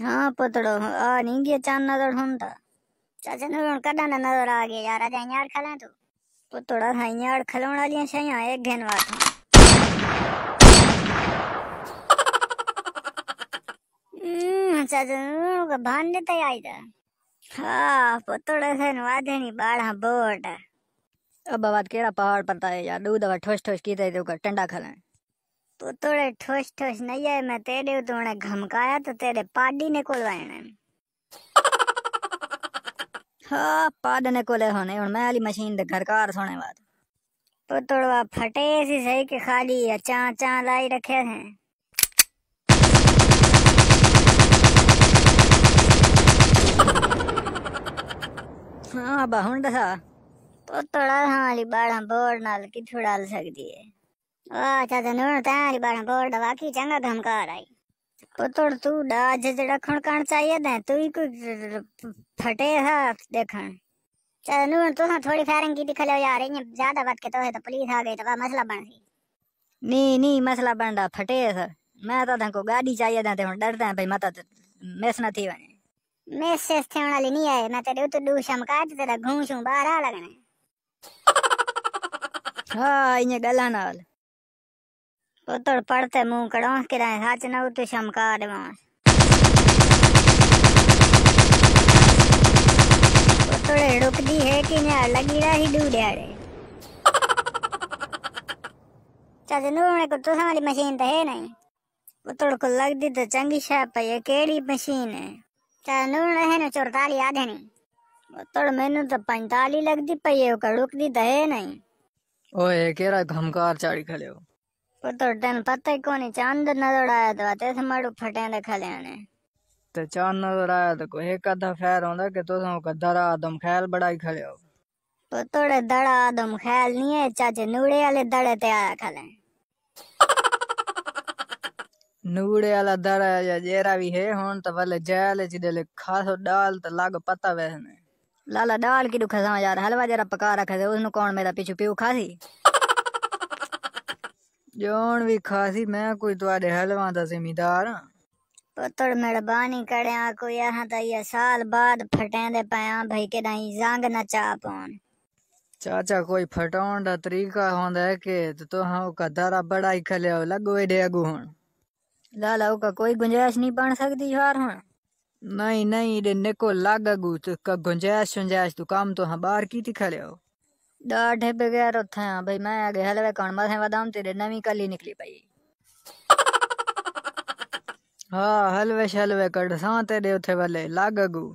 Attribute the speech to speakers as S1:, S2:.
S1: हाँ पुतड़ो आ नहीं गया चांद नजर हूं होता तो। चाचा नजर कदा ना नजर आ गया यार आज यार खला तू पुतड़ा था यार खलोण वाली यहां हाँ, एक घन बात हम्म चाचा को भान ने तय तो आई था हां पुतड़ा था नहीं बाड़ा बोट
S2: अब बात केड़ा पहाड़ पर था यार दूध वा ठोस ठोस की थे तो टंडा
S1: खला तू तोड़े ठोस ठोस नहीं आए मैं तेरे तो उन्हें घमकाया तो तेरे पाडी ने कोल आए ना हाँ पाडी ने कोले होने उन मैं अली मशीन द घर कार सोने बाद पुतड़वा तो फटे सी सही के खाली अचा चा लाई रखे हैं हाँ बाहुंड था पुतड़ा तो हाँ अली बाढ़ हम बोर नाल की छुड़ाल सकती है अच्छा तो नूण तारी बाण बोर्ड वाकी चंगा धमकार आई पुतड़ तू डाज रखण कण चाहिए दे तू ही कोई फटे है देखण चल अच्छा, नूण तो थोड़ी फायरिंग की दिखले यार ये ज्यादा बात के तो है तो पुलिस आ गई तो मसला बन गई नी नी मसला बन रहा फटे है सर मैं तो धन को गाड़ी चाहिए दे हूं डरते हैं भाई माता तो मेस ना थी वने मेस से थे वाली नहीं आए मैं तेरे तो डू शमका तेरा घूम शू बाहर आ लगने हां इने गला नाल उतोड़ पड़ते मुंह कड़ो किराए ना शमका है कि को तो मशीन तो है नहीं तो चंगी शाप ये केड़ी मशीन है है ना नहीं तो पैंताली पई है तो है नहीं
S3: ओए केरा घमकार चाड़ी खड़े हो
S1: पर तो तन पता ही कोनी चांद नजर आया तो ते माड़ू फटे देखा लेने
S3: ते चांद नजर आया तो कोई एक आधा फेर होंदा कि तुसा को दरा आदम ख्याल बड़ाई खले हो
S1: पर तोड़े दड़ा आदम ख्याल नहीं है चाचे नूड़े वाले दड़े ते आया खले नूड़े वाला दड़ा या जेरा भी है
S3: होन
S2: तो भले जेल च देले खासो डाल तो लाग पता वहने लाला डाल की दुखा यार हलवा जरा पका रखा है उसनु कौन मेरा पीछू पीऊ खासी
S1: जोन भी खासी मैं कोई तुआरे हलवा का जिम्मेदार हाँ पुत्र मेहरबानी करे कोई यहां ता ये साल बाद फटे दे पया भाई के नहीं जंग न चा पौन
S3: चाचा कोई फटाउन का तरीका होंदा के तो, तो हाँ का दारा बड़ा ही खले लगो एडे अगू हूं लाला का कोई गुंजाइश नहीं बन सकती यार हूं नहीं नहीं निको लग अगू तो का गुंजाइश गुंजाइश तो काम तो हाँ बार की
S2: थी खले हो ॾाढे बग़ैर उथां भई मां अॻे हल वे कोन मथां वधाम तेरे नवी कली निकली पई
S3: हा हलवे शलवे कढ सां ते ॾे उथे भले लाॻगू